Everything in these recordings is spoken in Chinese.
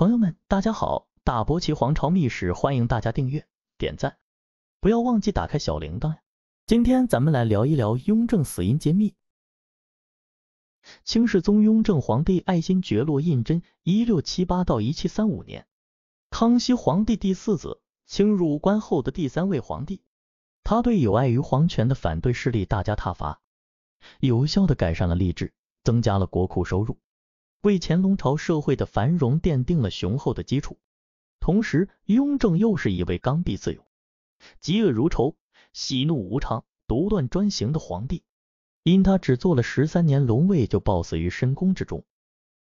朋友们，大家好！大伯奇皇朝秘史，欢迎大家订阅、点赞，不要忘记打开小铃铛呀。今天咱们来聊一聊雍正死因揭秘。清世宗雍正皇帝爱新觉罗胤禛，一六七八到一七三五年，康熙皇帝第四子，清入关后的第三位皇帝。他对有碍于皇权的反对势力大加挞伐，有效的改善了吏治，增加了国库收入。为乾隆朝社会的繁荣奠定了雄厚的基础，同时，雍正又是一位刚愎自用、嫉恶如仇、喜怒无常、独断专行的皇帝。因他只做了十三年龙位，就暴死于深宫之中。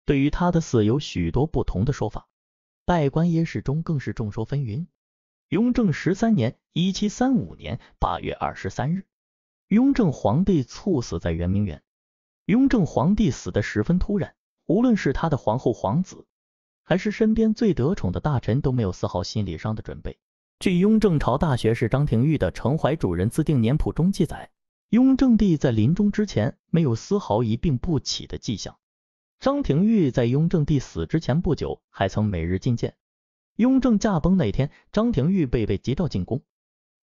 对于他的死，有许多不同的说法。拜官耶史中更是众说纷纭。雍正十三年（一七三五年）八月二十三日，雍正皇帝猝死在圆明园。雍正皇帝死的十分突然。无论是他的皇后、皇子，还是身边最得宠的大臣，都没有丝毫心理上的准备。据雍正朝大学士张廷玉的《承怀主人自定年谱》中记载，雍正帝在临终之前没有丝毫一病不起的迹象。张廷玉在雍正帝死之前不久，还曾每日觐见。雍正驾崩那天，张廷玉被被急召进宫，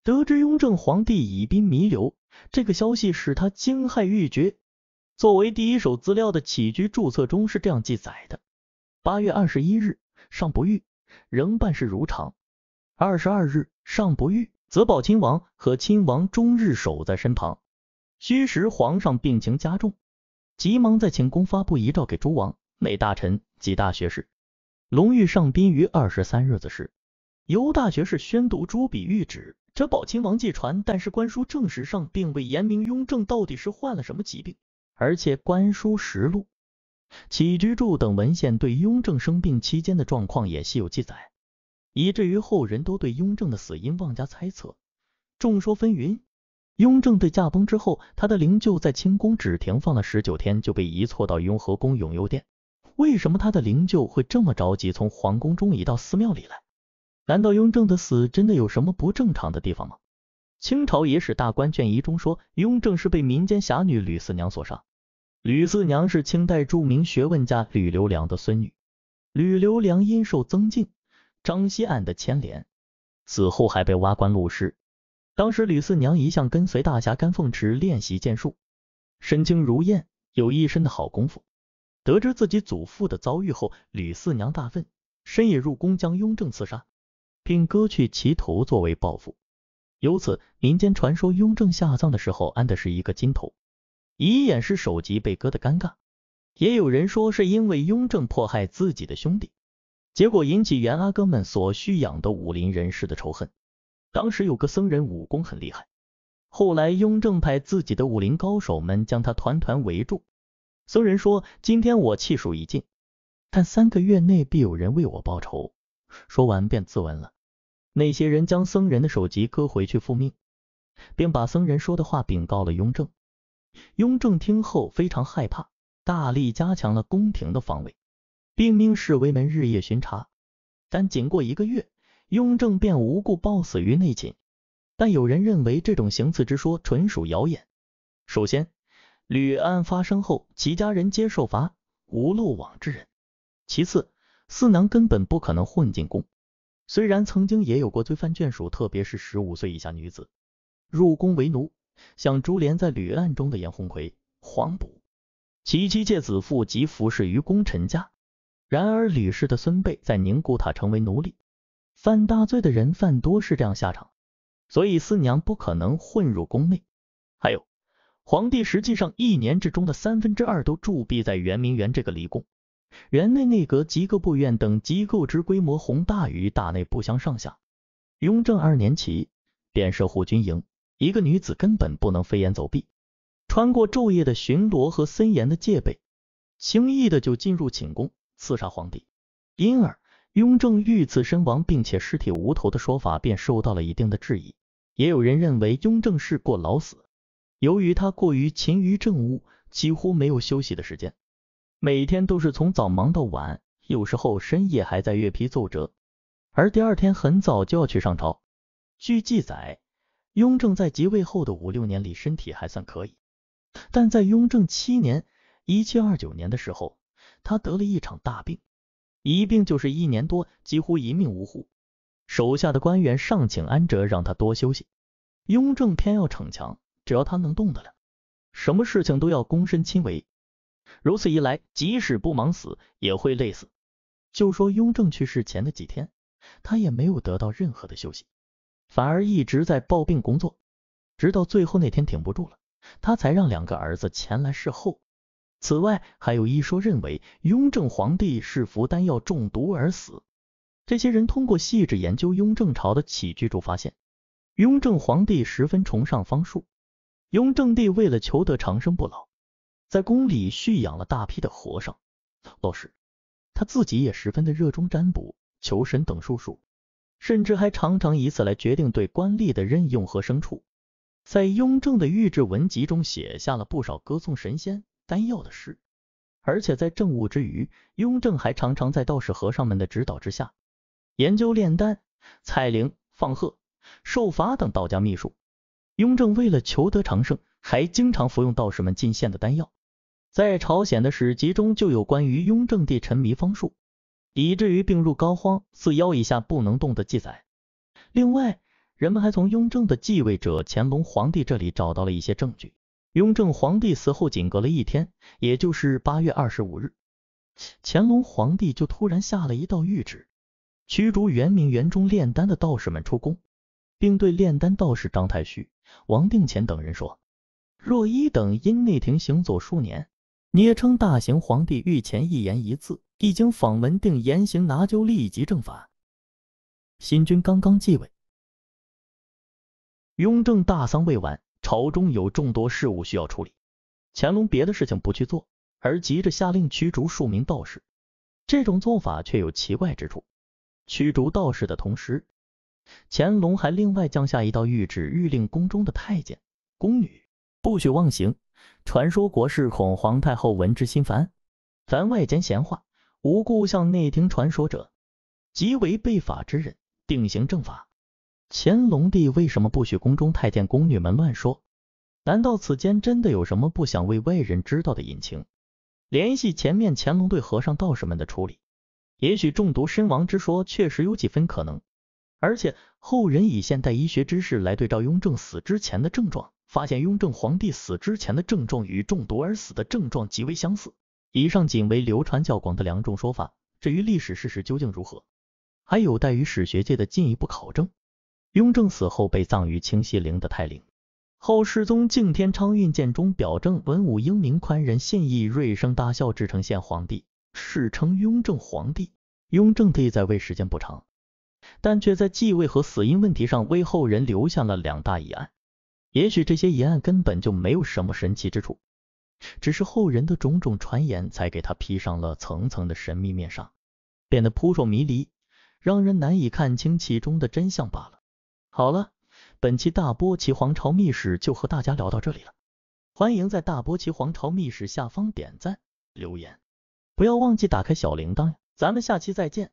得知雍正皇帝已病弥留，这个消息使他惊骇欲绝。作为第一手资料的《起居注》册中是这样记载的：八月二十一日，上不遇，仍办事如常。二十二日，上不遇，则宝亲王和亲王终日守在身旁。虚时皇上病情加重，急忙在寝宫发布遗诏给诸王、内大臣及大学士。龙玉上宾于二十三日子时，由大学士宣读朱笔谕旨。则宝亲王祭传，但是官书证实上并未言明雍正到底是患了什么疾病。而且《官书实录》《起居注》等文献对雍正生病期间的状况也细有记载，以至于后人都对雍正的死因妄加猜测，众说纷纭。雍正对驾崩之后，他的灵柩在清宫只停放了十九天，就被移错到雍和宫永佑殿。为什么他的灵柩会这么着急从皇宫中移到寺庙里来？难道雍正的死真的有什么不正常的地方吗？清朝野史大观卷一中说，雍正是被民间侠女吕四娘所杀。吕四娘是清代著名学问家吕留良的孙女。吕留良因受曾静、张熙案的牵连，死后还被挖棺戮尸。当时吕四娘一向跟随大侠甘凤池练习剑术，身轻如燕，有一身的好功夫。得知自己祖父的遭遇后，吕四娘大愤，深夜入宫将雍正刺杀，并割去其头作为报复。由此，民间传说雍正下葬的时候安的是一个金头，以掩饰首级被割的尴尬。也有人说是因为雍正迫害自己的兄弟，结果引起元阿哥们所蓄养的武林人士的仇恨。当时有个僧人武功很厉害，后来雍正派自己的武林高手们将他团团围住。僧人说：“今天我气数已尽，但三个月内必有人为我报仇。”说完便自刎了。那些人将僧人的首级割回去复命，并把僧人说的话禀告了雍正。雍正听后非常害怕，大力加强了宫廷的防卫，并命侍卫们日夜巡查。但仅过一个月，雍正便无故暴死于内寝。但有人认为这种行刺之说纯属谣言。首先，吕案发生后，其家人皆受罚，无漏网之人；其次，四娘根本不可能混进宫。虽然曾经也有过罪犯眷属，特别是十五岁以下女子入宫为奴，像珠帘在吕案中的严红奎、黄补，其妻妾子父即服侍于功臣家。然而吕氏的孙辈在宁古塔成为奴隶，犯大罪的人犯多是这样下场，所以四娘不可能混入宫内。还有，皇帝实际上一年之中的三分之二都驻跸在圆明园这个离宫。园内内阁及各部院等机构之规模宏大，于大内不相上下。雍正二年起，便设护军营，一个女子根本不能飞檐走壁，穿过昼夜的巡逻和森严的戒备，轻易的就进入寝宫刺杀皇帝。因而，雍正遇刺身亡并且尸体无头的说法便受到了一定的质疑。也有人认为雍正是过劳死，由于他过于勤于政务，几乎没有休息的时间。每天都是从早忙到晚，有时候深夜还在阅批奏折，而第二天很早就要去上朝。据记载，雍正在即位后的五六年里身体还算可以，但在雍正七年（一七二九年）的时候，他得了一场大病，一病就是一年多，几乎一命呜呼。手下的官员上请安哲，让他多休息，雍正偏要逞强，只要他能动得了，什么事情都要躬身亲为。如此一来，即使不忙死，也会累死。就说雍正去世前的几天，他也没有得到任何的休息，反而一直在抱病工作，直到最后那天挺不住了，他才让两个儿子前来侍候。此外，还有一说认为，雍正皇帝是服丹药中毒而死。这些人通过细致研究雍正朝的起居注发现，雍正皇帝十分崇尚方术，雍正帝为了求得长生不老。在宫里蓄养了大批的和尚、老师，他自己也十分的热衷占卜、求神等术数，甚至还常常以此来决定对官吏的任用和牲畜。在雍正的御制文集中写下了不少歌颂神仙、丹药的诗。而且在政务之余，雍正还常常在道士、和尚们的指导之下，研究炼丹、采灵、放鹤、受法等道家秘术。雍正为了求得长生，还经常服用道士们进献的丹药。在朝鲜的史籍中就有关于雍正帝沉迷方术，以至于病入膏肓、四腰以下不能动的记载。另外，人们还从雍正的继位者乾隆皇帝这里找到了一些证据。雍正皇帝死后仅隔了一天，也就是八月二十五日，乾隆皇帝就突然下了一道谕旨，驱逐圆明园中炼丹的道士们出宫，并对炼丹道士张太虚、王定乾等人说：“若一等因内廷行走数年。”捏称大行皇帝御前一言一字，一经访文定严刑拿究，立即正法。新君刚刚继位，雍正大丧未完，朝中有众多事务需要处理。乾隆别的事情不去做，而急着下令驱逐数名道士。这种做法却有奇怪之处：驱逐道士的同时，乾隆还另外降下一道谕旨，谕令宫中的太监、宫女不许妄行。传说国事恐皇太后闻之心烦，凡外间闲话无故向内廷传说者，即为被法之人，定刑正法。乾隆帝为什么不许宫中太监宫女们乱说？难道此间真的有什么不想为外人知道的隐情？联系前面乾隆对和尚道士们的处理，也许中毒身亡之说确实有几分可能。而且后人以现代医学知识来对照雍正死之前的症状。发现雍正皇帝死之前的症状与中毒而死的症状极为相似。以上仅为流传较广的两种说法，至于历史事实究竟如何，还有待于史学界的进一步考证。雍正死后被葬于清西陵的泰陵，后世宗敬天昌运鉴中表征文武英明宽仁信义瑞声大孝至诚献皇帝，史称雍正皇帝。雍正帝在位时间不长，但却在继位和死因问题上为后人留下了两大疑案。也许这些疑案根本就没有什么神奇之处，只是后人的种种传言才给他披上了层层的神秘面纱，变得扑朔迷离，让人难以看清其中的真相罢了。好了，本期大波奇皇朝秘史就和大家聊到这里了，欢迎在大波奇皇朝秘史下方点赞、留言，不要忘记打开小铃铛呀，咱们下期再见。